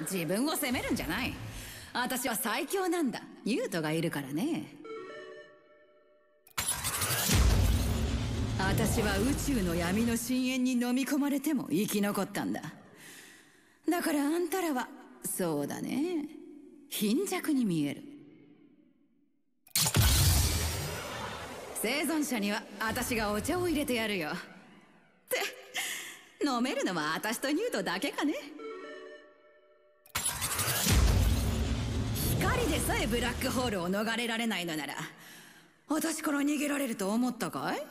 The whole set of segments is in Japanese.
自分を責めるんじゃない私は最強なんだユートがいるからね私は宇宙の闇の深淵に飲み込まれても生き残ったんだだからあんたらはそうだね貧弱に見える生存者には私がお茶を入れてやるよって飲めるのは私とニュートだけかねさえブラックホールを逃れられないのなら私から逃げられると思ったかい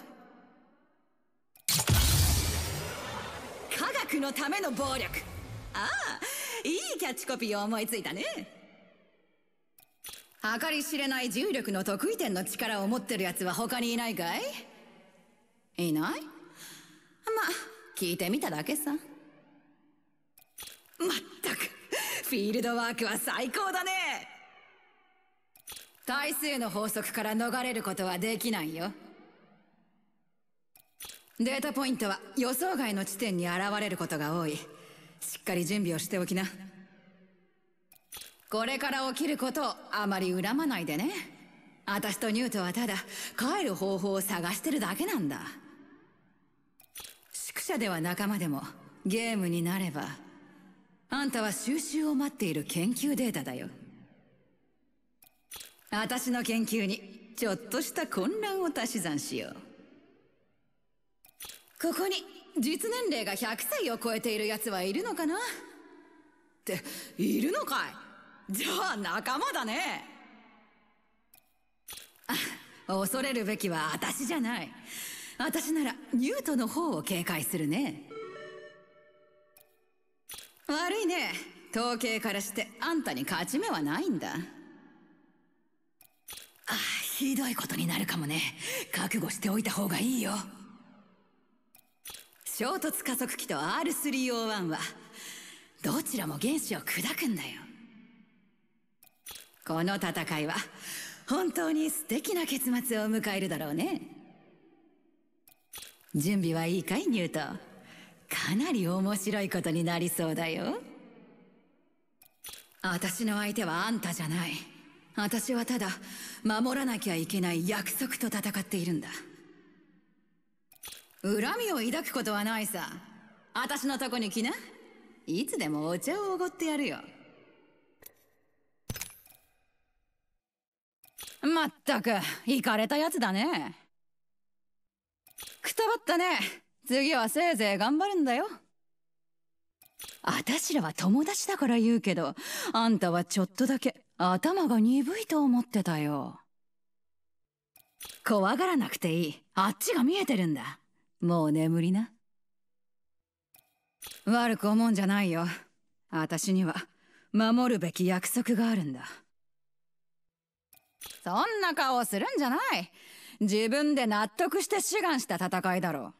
科学のための暴力ああいいキャッチコピーを思いついたね計り知れない重力の得意点の力を持ってる奴は他にいないかいいないまあ聞いてみただけさまったくフィールドワークは最高だね対数の法則から逃れることはできないよデータポイントは予想外の地点に現れることが多いしっかり準備をしておきなこれから起きることをあまり恨まないでね私とニュートはただ帰る方法を探してるだけなんだ宿舎では仲間でもゲームになればあんたは収集を待っている研究データだよ私の研究にちょっとした混乱を足し算しようここに実年齢が100歳を超えている奴はいるのかなっているのかいじゃあ仲間だね恐れるべきは私じゃない私ならニュートの方を警戒するね悪いね統計からしてあんたに勝ち目はないんだひどいことになるかもね覚悟しておいた方がいいよ衝突加速器と R301 はどちらも原子を砕くんだよこの戦いは本当に素敵な結末を迎えるだろうね準備はいいかいニュートかなり面白いことになりそうだよ私の相手はあんたじゃない私はただ守らなきゃいけない約束と戦っているんだ恨みを抱くことはないさ私のとこに来ないつでもお茶をおごってやるよまったく行かれたやつだねくたばったね次はせいぜい頑張るんだよあたしらは友達だから言うけどあんたはちょっとだけ頭が鈍いと思ってたよ怖がらなくていいあっちが見えてるんだもう眠りな悪く思うんじゃないよ私には守るべき約束があるんだそんな顔するんじゃない自分で納得して志願した戦いだろ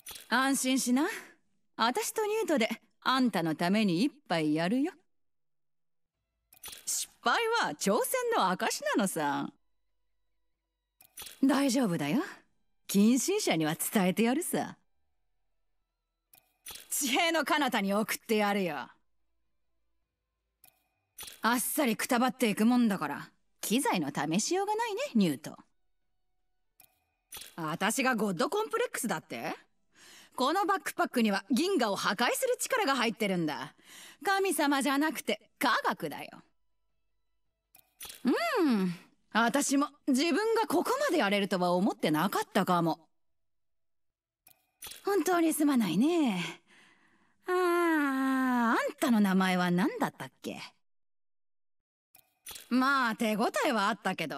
う安心しな私とニュートであんたのために一杯やるよ敗は挑戦の証なのさ大丈夫だよ近親者には伝えてやるさ地平の彼方に送ってやるよあっさりくたばっていくもんだから機材の試しようがないねニュート私がゴッドコンプレックスだってこのバックパックには銀河を破壊する力が入ってるんだ神様じゃなくて科学だようん私も自分がここまでやれるとは思ってなかったかも本当にすまないねあああんたの名前は何だったっけまあ手応えはあったけど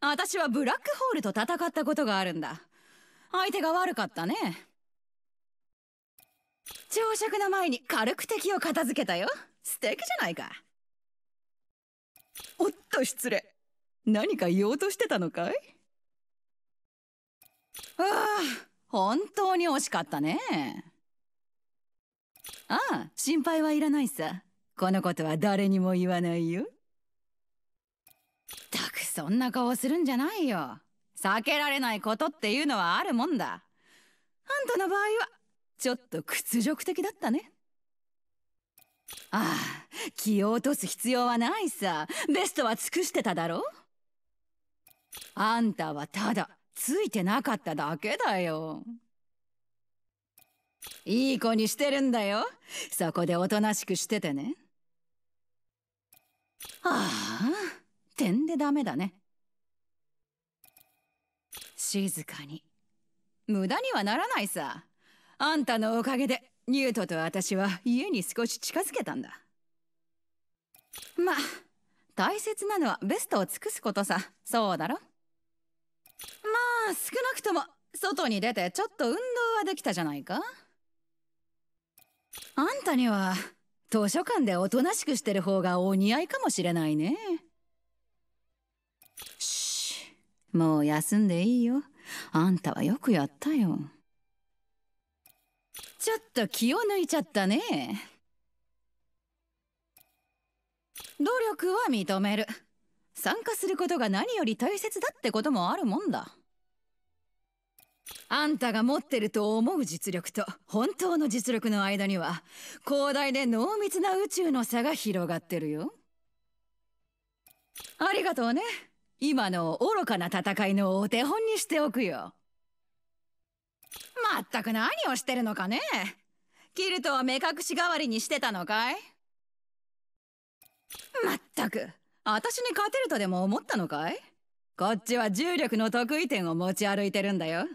私はブラックホールと戦ったことがあるんだ相手が悪かったね朝食の前に軽く敵を片付けたよ素敵じゃないかおっと失礼何か言おうとしてたのかいああ本当に惜しかったねああ心配はいらないさこのことは誰にも言わないよたくそんな顔するんじゃないよ避けられないことっていうのはあるもんだあんたの場合はちょっと屈辱的だったねああ気を落とす必要はないさベストは尽くしてただろあんたはただついてなかっただけだよいい子にしてるんだよそこでおとなしくしててねああ点でダメだね静かに無駄にはならないさあんたのおかげでニュートと私は家に少し近づけたんだまあ大切なのはベストを尽くすことさそうだろまあ少なくとも外に出てちょっと運動はできたじゃないかあんたには図書館でおとなしくしてる方がお似合いかもしれないねしもう休んでいいよあんたはよくやったよ。ちょっと気を抜いちゃったね努力は認める参加することが何より大切だってこともあるもんだあんたが持ってると思う実力と本当の実力の間には広大で濃密な宇宙の差が広がってるよありがとうね今の愚かな戦いのお手本にしておくよまったく何をしてるのかねキルトを目隠し代わりにしてたのかいまったく私に勝てるとでも思ったのかいこっちは重力の得意点を持ち歩いてるんだよ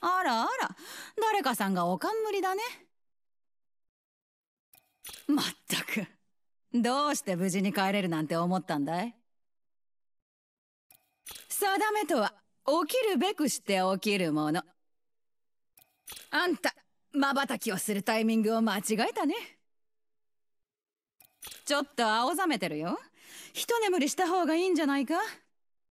あらあら誰かさんがお冠だねまったくどうして無事に帰れるなんて思ったんだい定めとは起きるべくして起きるものあんたまばたきをするタイミングを間違えたねちょっと青ざめてるよ一眠りした方がいいんじゃないか